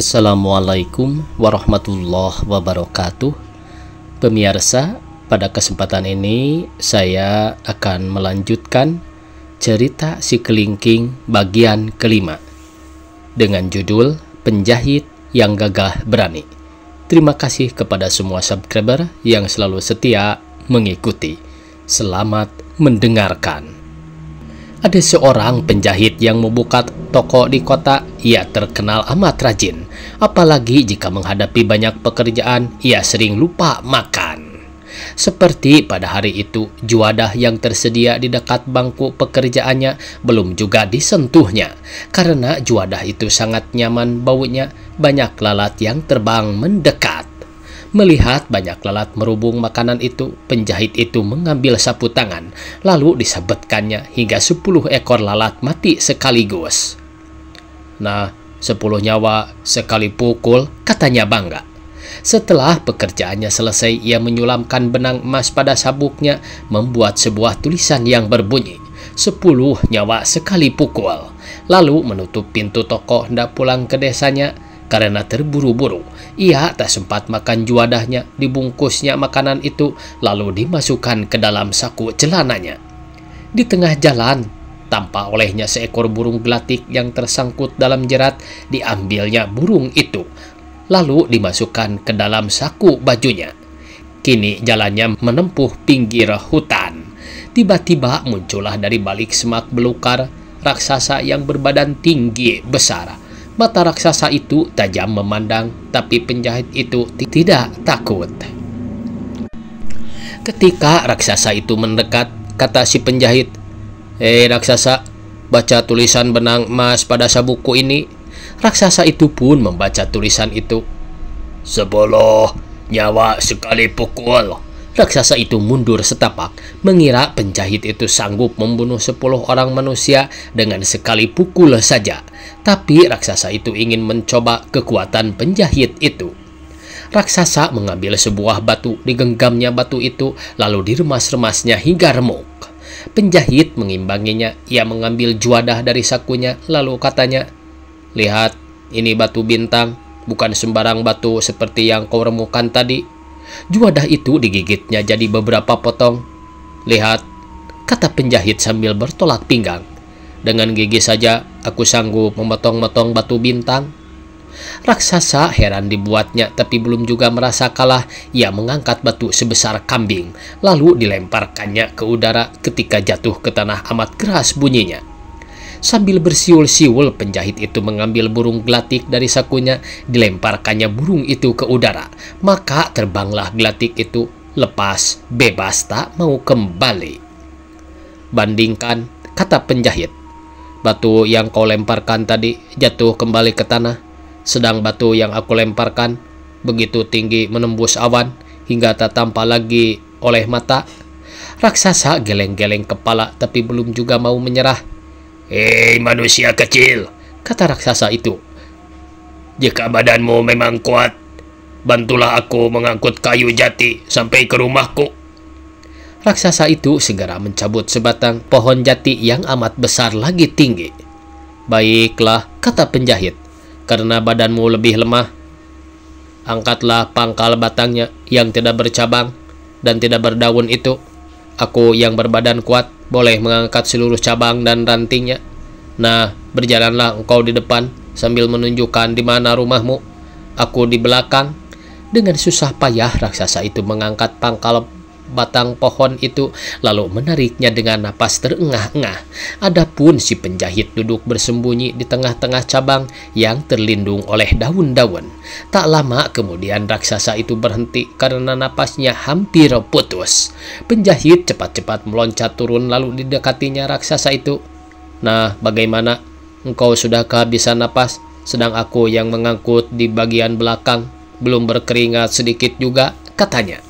Assalamualaikum warahmatullahi wabarakatuh. Pemirsa, pada kesempatan ini saya akan melanjutkan cerita si kelingking bagian kelima dengan judul Penjahit yang Gagah Berani. Terima kasih kepada semua subscriber yang selalu setia mengikuti. Selamat mendengarkan. Ada seorang penjahit yang membuka toko di kota. Ia terkenal amat rajin, apalagi jika menghadapi banyak pekerjaan, ia sering lupa makan. Seperti pada hari itu, juadah yang tersedia di dekat bangku pekerjaannya belum juga disentuhnya, karena juadah itu sangat nyaman baunya, banyak lalat yang terbang mendekat. Melihat banyak lalat merubung makanan itu, penjahit itu mengambil sapu tangan, lalu disabetkannya hingga 10 ekor lalat mati sekaligus. Nah, sepuluh nyawa sekali pukul, katanya bangga. Setelah pekerjaannya selesai, ia menyulamkan benang emas pada sabuknya, membuat sebuah tulisan yang berbunyi, sepuluh nyawa sekali pukul. Lalu menutup pintu toko hendak pulang ke desanya, karena terburu-buru, ia tak sempat makan juadahnya, dibungkusnya makanan itu, lalu dimasukkan ke dalam saku celananya. Di tengah jalan, tampak olehnya seekor burung gelatik yang tersangkut dalam jerat, diambilnya burung itu, lalu dimasukkan ke dalam saku bajunya. Kini jalannya menempuh pinggir hutan. Tiba-tiba muncullah dari balik semak belukar raksasa yang berbadan tinggi besar Mata raksasa itu tajam memandang, tapi penjahit itu tidak takut. Ketika raksasa itu mendekat, kata si penjahit, "Eh, raksasa, baca tulisan benang emas pada sabuku ini." Raksasa itu pun membaca tulisan itu. Sepuluh nyawa sekali pukul, Raksasa itu mundur setapak, mengira penjahit itu sanggup membunuh sepuluh orang manusia dengan sekali pukul saja. Tapi raksasa itu ingin mencoba kekuatan penjahit itu. Raksasa mengambil sebuah batu, digenggamnya batu itu, lalu diremas-remasnya hingga remuk. Penjahit mengimbanginya, ia mengambil juadah dari sakunya, lalu katanya, Lihat, ini batu bintang, bukan sembarang batu seperti yang kau remukan tadi Juwadah itu digigitnya jadi beberapa potong. Lihat, kata penjahit sambil bertolak pinggang. Dengan gigi saja, aku sanggup memotong-motong batu bintang. Raksasa heran dibuatnya, tapi belum juga merasa kalah. Ia mengangkat batu sebesar kambing, lalu dilemparkannya ke udara ketika jatuh ke tanah amat keras bunyinya. Sambil bersiul-siul, penjahit itu mengambil burung gelatik dari sakunya, dilemparkannya burung itu ke udara. Maka terbanglah gelatik itu lepas, bebas, tak mau kembali. Bandingkan, kata penjahit. Batu yang kau lemparkan tadi jatuh kembali ke tanah, sedang batu yang aku lemparkan begitu tinggi menembus awan hingga tak tampak lagi oleh mata. Raksasa geleng-geleng kepala tapi belum juga mau menyerah. Hei manusia kecil, kata raksasa itu. Jika badanmu memang kuat, bantulah aku mengangkut kayu jati sampai ke rumahku. Raksasa itu segera mencabut sebatang pohon jati yang amat besar lagi tinggi. Baiklah, kata penjahit, karena badanmu lebih lemah. Angkatlah pangkal batangnya yang tidak bercabang dan tidak berdaun itu Aku yang berbadan kuat boleh mengangkat seluruh cabang dan rantingnya. Nah, berjalanlah engkau di depan sambil menunjukkan di mana rumahmu. Aku di belakang. Dengan susah payah raksasa itu mengangkat pangkal batang pohon itu, lalu menariknya dengan napas terengah-engah. Adapun si penjahit duduk bersembunyi di tengah-tengah cabang yang terlindung oleh daun-daun. Tak lama kemudian raksasa itu berhenti karena napasnya hampir putus. Penjahit cepat-cepat meloncat turun lalu didekatinya raksasa itu. Nah, bagaimana? Engkau sudah kehabisan napas, sedang aku yang mengangkut di bagian belakang, belum berkeringat sedikit juga, katanya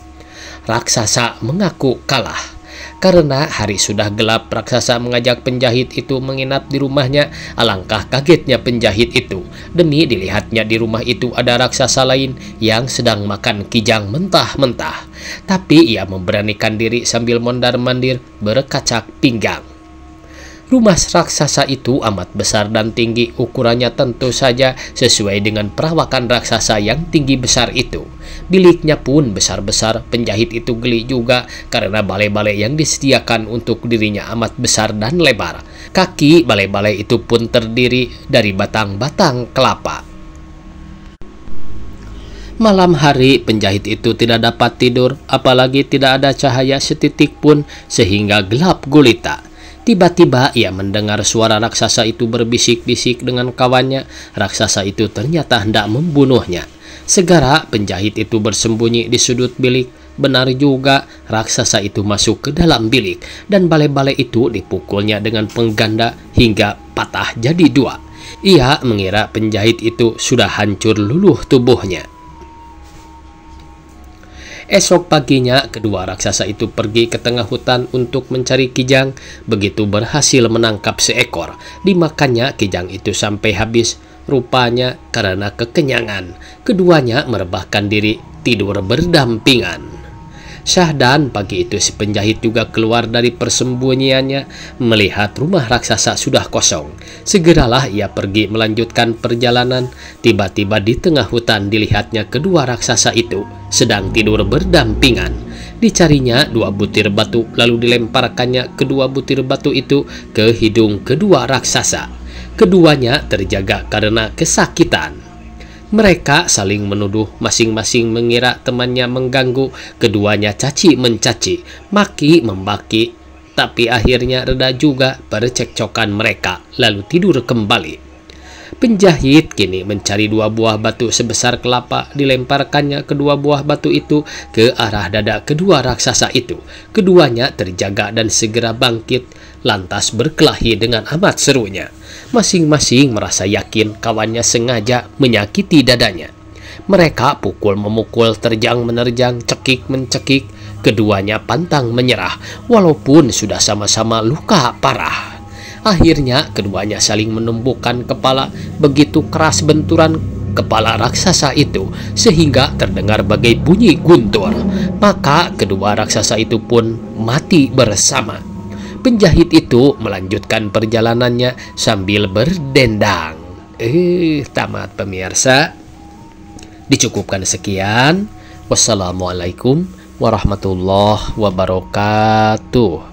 raksasa mengaku kalah. Karena hari sudah gelap, raksasa mengajak penjahit itu menginap di rumahnya. Alangkah kagetnya penjahit itu. Demi dilihatnya di rumah itu ada raksasa lain yang sedang makan kijang mentah-mentah. Tapi ia memberanikan diri sambil mondar-mandir berkacak pinggang. Rumah raksasa itu amat besar dan tinggi, ukurannya tentu saja sesuai dengan perawakan raksasa yang tinggi besar itu. Biliknya pun besar-besar, penjahit itu geli juga karena balai-balai yang disediakan untuk dirinya amat besar dan lebar. Kaki balai-balai itu pun terdiri dari batang-batang kelapa. Malam hari penjahit itu tidak dapat tidur, apalagi tidak ada cahaya setitik pun sehingga gelap gulita. Tiba-tiba ia mendengar suara raksasa itu berbisik-bisik dengan kawannya. Raksasa itu ternyata hendak membunuhnya. Segera penjahit itu bersembunyi di sudut bilik. Benar juga, raksasa itu masuk ke dalam bilik dan balai-balai itu dipukulnya dengan pengganda hingga patah jadi dua. Ia mengira penjahit itu sudah hancur luluh tubuhnya. Esok paginya, kedua raksasa itu pergi ke tengah hutan untuk mencari kijang. Begitu berhasil menangkap seekor, dimakannya kijang itu sampai habis. Rupanya karena kekenyangan, keduanya merebahkan diri tidur berdampingan. Syahdan pagi itu si penjahit juga keluar dari persembunyiannya melihat rumah raksasa sudah kosong. Segeralah ia pergi melanjutkan perjalanan. Tiba-tiba di tengah hutan dilihatnya kedua raksasa itu sedang tidur berdampingan. Dicarinya dua butir batu lalu dilemparkannya kedua butir batu itu ke hidung kedua raksasa. Keduanya terjaga karena kesakitan. Mereka saling menuduh, masing-masing mengira temannya mengganggu, keduanya caci mencaci, maki membaki, tapi akhirnya reda juga percekcokan mereka, lalu tidur kembali. Penjahit kini mencari dua buah batu sebesar kelapa, dilemparkannya kedua buah batu itu ke arah dada kedua raksasa itu. Keduanya terjaga dan segera bangkit, lantas berkelahi dengan amat serunya. Masing-masing merasa yakin kawannya sengaja menyakiti dadanya. Mereka pukul-memukul, terjang-menerjang, cekik-mencekik. Keduanya pantang menyerah, walaupun sudah sama-sama luka parah. Akhirnya, keduanya saling menumbuhkan kepala. Begitu keras benturan kepala raksasa itu sehingga terdengar bagai bunyi guntur. Maka kedua raksasa itu pun mati bersama. Penjahit itu melanjutkan perjalanannya sambil berdendang. Eh, tamat pemirsa. Dicukupkan sekian. Wassalamualaikum warahmatullahi wabarakatuh.